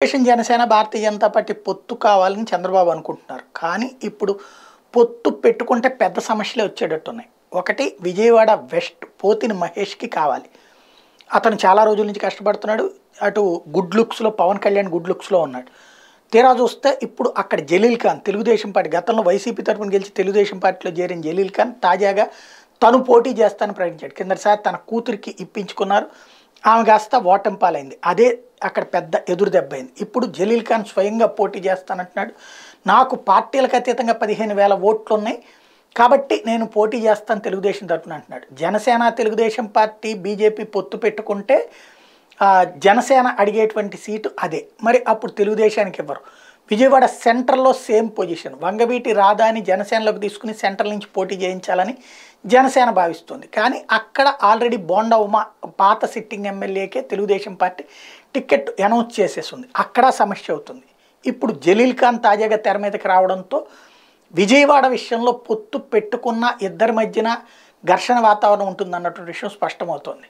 operation Janasena Bharatiya Janata Party పొత్తు కావాలని చంద్రబాబు అనుకుంటున్నారు కానీ ఇప్పుడు పొత్తు పెట్టుకుంటే పెద్ద సమస్యలే వచ్చేటట్టున్నాయి ఒకటి విజయవాడ వెస్ట్ పోతిని మహేష్కి కావాలి అతను చాలా రోజుల నుంచి కష్టపడుతున్నాడు అటు గుడ్ లుక్స్లో పవన్ కళ్యాణ్ గుడ్ లుక్స్లో ఉన్నాడు తీరా చూస్తే ఇప్పుడు అక్కడ జలీల్ ఖాన్ తెలుగుదేశం పార్టీ గతంలో వైసీపీ తరఫున గెలిచి తెలుగుదేశం పార్టీలో చేరిన జలీల్ ఖాన్ తాజాగా తను పోటీ చేస్తానని ప్రకటించాడు కిందటిసారి తన కూతురికి ఇప్పించుకున్నారు ఆమె కాస్త ఓటంపాలైంది పాలైంది అదే అక్కడ పెద్ద ఎదురు దెబ్బైంది ఇప్పుడు జలీల్ ఖాన్ స్వయంగా పోటీ చేస్తానంటున్నాడు నాకు పార్టీలకు అతీతంగా పదిహేను వేల ఓట్లు ఉన్నాయి కాబట్టి నేను పోటీ చేస్తాను తెలుగుదేశం తరఫున అంటున్నాడు జనసేన తెలుగుదేశం పార్టీ బీజేపీ పొత్తు పెట్టుకుంటే జనసేన అడిగేటువంటి సీటు అదే మరి అప్పుడు తెలుగుదేశానికి ఇవ్వరు విజయవాడ సెంటర్లో సేమ్ పొజిషన్ వంగవీటి రాధాని జనసేనలోకి తీసుకుని సెంటర్ నుంచి పోటీ చేయించాలని జనసేన భావిస్తుంది కానీ అక్కడ ఆల్రెడీ బోండా ఉమా పాత సిట్టింగ్ ఎమ్మెల్యేకే తెలుగుదేశం పార్టీ టికెట్ అనౌన్స్ చేసేస్తుంది అక్కడ సమస్య అవుతుంది ఇప్పుడు జలీల్ ఖాన్ తాజాగా తెర మీదకి రావడంతో విజయవాడ విషయంలో పొత్తు పెట్టుకున్న ఇద్దరి మధ్యన ఘర్షణ వాతావరణం ఉంటుంది అన్నటువంటి విషయం స్పష్టమవుతోంది